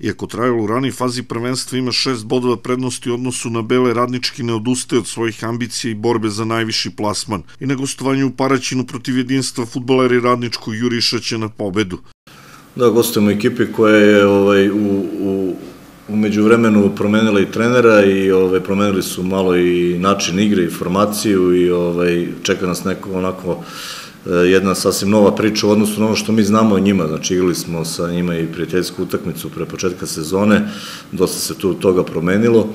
Iako trajalo u rani fazi prvenstva ima šest bodova prednosti u odnosu na Bele, radnički ne odustaje od svojih ambicija i borbe za najviši plasman i na gostovanju u Paraćinu protiv jedinstva futbaleri radničkog će na pobedu. Da, gostujemo ekipi koja je ovaj, u, u, umeđu vremenu promenila i trenera i ovaj, promenili su malo i način igre i formaciju i ovaj, čeka nas neko onako Eh, jedna sasvim nova priča u odnosu na ono što mi znamo o njima. Znači, igrali smo sa njima i prijateljsku utakmicu pre početka sezone, dosta se tu toga promenilo.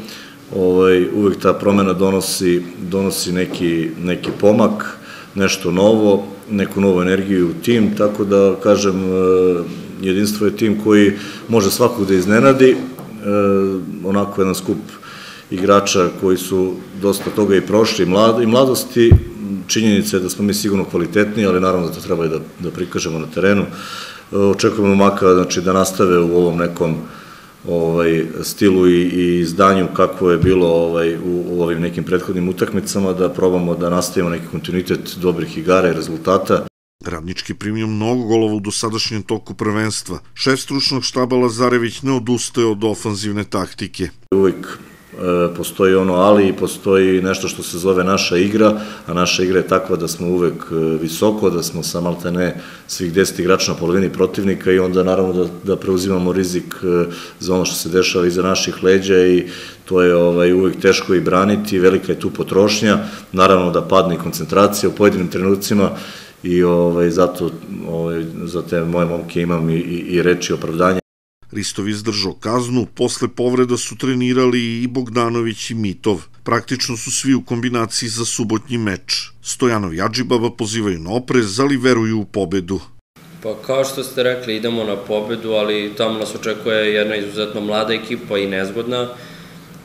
Ovaj, uvek ta promena donosi, donosi neki, neki pomak, nešto novo, neku novu energiju u tim, tako da, kažem, eh, jedinstvo je tim koji može svakog da iznenadi, eh, onako jedan skup igrača koji su dosta toga i prošli, i mladosti, činjenica je da smo mi sigurno kvalitetni, ali naravno da to treba i da, da prikažemo na terenu. E, očekujemo maka znači, da nastave u ovom nekom ovaj, stilu i, i izdanju kako je bilo ovaj, u, u ovim nekim prethodnim utakmicama, da probamo da nastavimo neki kontinuitet dobrih igara i rezultata. Radnički primio mnogo golova u dosadašnjem toku prvenstva. Šef stručnog štaba Lazarević ne odustaje od ofanzivne taktike. Uvijek E, postoji ono ali i postoji nešto što se zove naša igra, a naša igra je takva da smo uvek e, visoko, da smo sa ne svih deset igrača na polovini protivnika i onda naravno da, da preuzimamo rizik e, za ono što se dešava iza naših leđa i to je ovaj, uvek teško i braniti, velika je tu potrošnja, naravno da padne i koncentracija u pojedinim trenucima i ovaj, zato ovaj, za te moje momke imam i, i, i reči opravdanja. Ristov izdržao kaznu, posle povreda su trenirali i Bogdanović i Mitov. Praktično su svi u kombinaciji za subotnji meč. Stojanov i Adžibaba pozivaju na oprez, ali veruju u pobedu. Pa kao što ste rekli, idemo na pobedu, ali tamo nas očekuje jedna izuzetno mlada ekipa i nezgodna,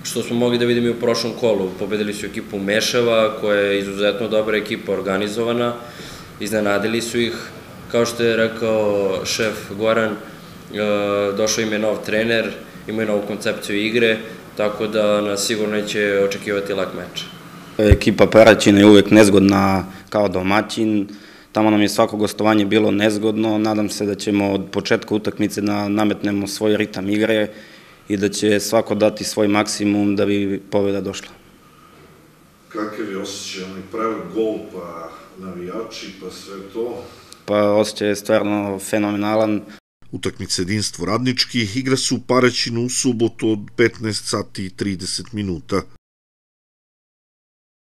što smo mogli da vidimo i u prošlom kolu. Pobedili su ekipu Meševa, koja je izuzetno dobra ekipa organizovana, iznenadili su ih, kao što je rekao šef Goran, E, došao im je nov trener, imaju novu koncepciju igre, tako da nas sigurno neće očekivati lak meč. Ekipa Paraćina je uvek nezgodna kao domaćin, tamo nam je svako gostovanje bilo nezgodno, nadam se da ćemo od početka utakmice da nametnemo svoj ritam igre i da će svako dati svoj maksimum da bi poveda došla. Kakav je osjećaj, onaj pravi gol, pa navijači, pa sve to? Pa osjećaj je stvarno fenomenalan, Utakmice jedinstvo radnički igra se u Paraćinu u subotu od 15 sati i 30 minuta.